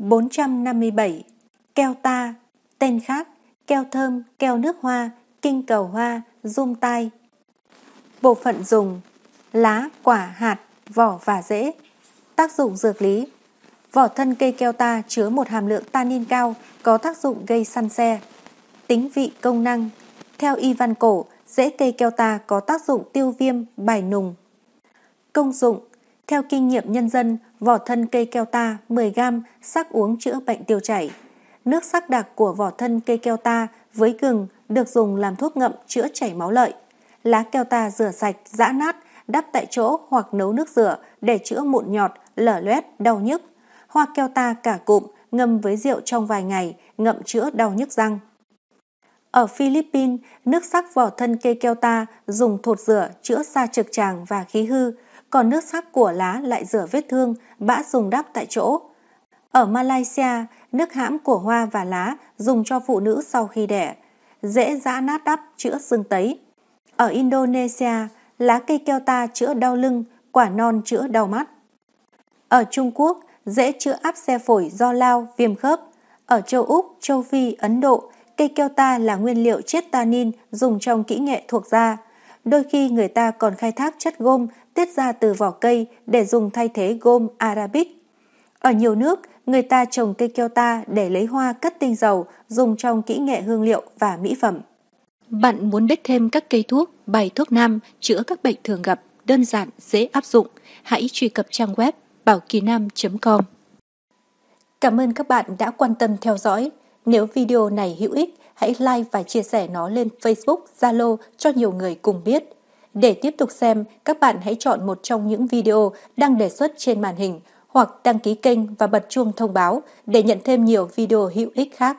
457. Keo ta, tên khác, keo thơm, keo nước hoa, kinh cầu hoa, dung tai. Bộ phận dùng lá, quả, hạt, vỏ và rễ. Tác dụng dược lý Vỏ thân cây keo ta chứa một hàm lượng tannin cao có tác dụng gây săn xe. Tính vị công năng Theo y văn cổ, rễ cây keo ta có tác dụng tiêu viêm, bài nùng. Công dụng theo kinh nghiệm nhân dân, vỏ thân cây keo ta 10g sắc uống chữa bệnh tiêu chảy. Nước sắc đặc của vỏ thân cây keo ta với gừng được dùng làm thuốc ngậm chữa chảy máu lợi. Lá keo ta rửa sạch, giã nát, đắp tại chỗ hoặc nấu nước rửa để chữa mụn nhọt, lở loét, đau nhức. Hoa keo ta cả cụm ngâm với rượu trong vài ngày, ngậm chữa đau nhức răng. Ở Philippines, nước sắc vỏ thân cây keo ta dùng thột rửa chữa sa trực tràng và khí hư, còn nước sắc của lá lại rửa vết thương, bã dùng đắp tại chỗ. Ở Malaysia, nước hãm của hoa và lá dùng cho phụ nữ sau khi đẻ, dễ giã nát đắp chữa sưng tấy. Ở Indonesia, lá cây keo ta chữa đau lưng, quả non chữa đau mắt. Ở Trung Quốc, dễ chữa áp xe phổi do lao, viêm khớp. Ở châu Úc, châu Phi, Ấn Độ, cây keo ta là nguyên liệu chiết tanin dùng trong kỹ nghệ thuộc da đôi khi người ta còn khai thác chất gôm tiết ra từ vỏ cây để dùng thay thế gôm Arabic. Ở nhiều nước, người ta trồng cây keo ta để lấy hoa cất tinh dầu dùng trong kỹ nghệ hương liệu và mỹ phẩm. Bạn muốn biết thêm các cây thuốc, bài thuốc nam chữa các bệnh thường gặp, đơn giản, dễ áp dụng, hãy truy cập trang web bảo kỳ nam.com. Cảm ơn các bạn đã quan tâm theo dõi. Nếu video này hữu ích, hãy like và chia sẻ nó lên Facebook, Zalo cho nhiều người cùng biết. Để tiếp tục xem, các bạn hãy chọn một trong những video đang đề xuất trên màn hình hoặc đăng ký kênh và bật chuông thông báo để nhận thêm nhiều video hữu ích khác.